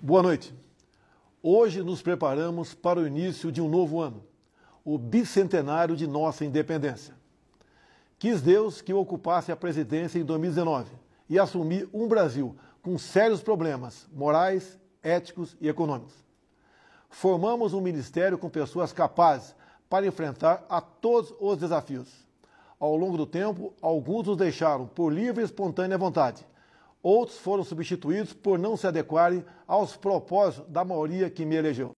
Boa noite. Hoje nos preparamos para o início de um novo ano, o bicentenário de nossa independência. Quis Deus que eu ocupasse a presidência em 2019 e assumi um Brasil com sérios problemas morais, éticos e econômicos. Formamos um ministério com pessoas capazes para enfrentar a todos os desafios. Ao longo do tempo, alguns nos deixaram por livre e espontânea vontade Outros foram substituídos por não se adequarem aos propósitos da maioria que me elegeu.